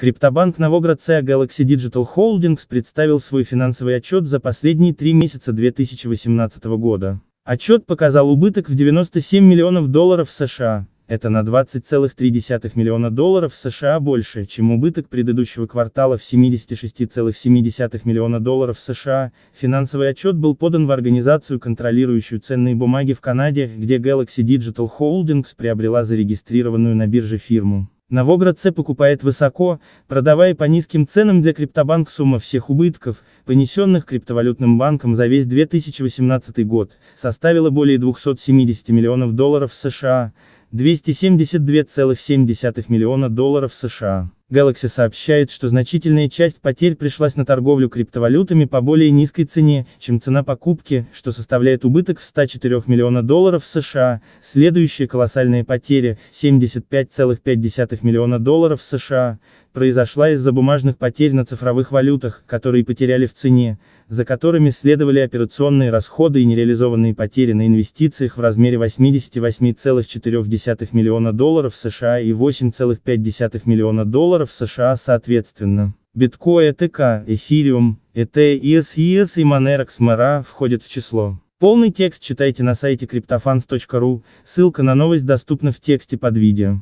Криптобанк Новоградцая Galaxy Digital Holdings представил свой финансовый отчет за последние три месяца 2018 года. Отчет показал убыток в 97 миллионов долларов США. Это на 20,3 миллиона долларов США больше, чем убыток предыдущего квартала в 76,7 миллиона долларов США. Финансовый отчет был подан в организацию, контролирующую ценные бумаги в Канаде, где Galaxy Digital Holdings приобрела зарегистрированную на бирже фирму. Новоградце покупает высоко, продавая по низким ценам для криптобанк сумма всех убытков, понесенных криптовалютным банком за весь 2018 год, составила более 270 миллионов долларов США, 272,7 миллиона долларов США. Galaxy сообщает, что значительная часть потерь пришлась на торговлю криптовалютами по более низкой цене, чем цена покупки, что составляет убыток в 104 миллиона долларов США. Следующие колоссальные потери, 75,5 миллиона долларов США, произошла из-за бумажных потерь на цифровых валютах, которые потеряли в цене, за которыми следовали операционные расходы и нереализованные потери на инвестициях в размере 88,4 миллиона долларов США и 8,5 миллиона долларов долларов США соответственно. Биткоин, ЭТК, Эфириум, ЭТ, ИС, и Monero XMRA входят в число. Полный текст читайте на сайте CryptoFans.ru, ссылка на новость доступна в тексте под видео.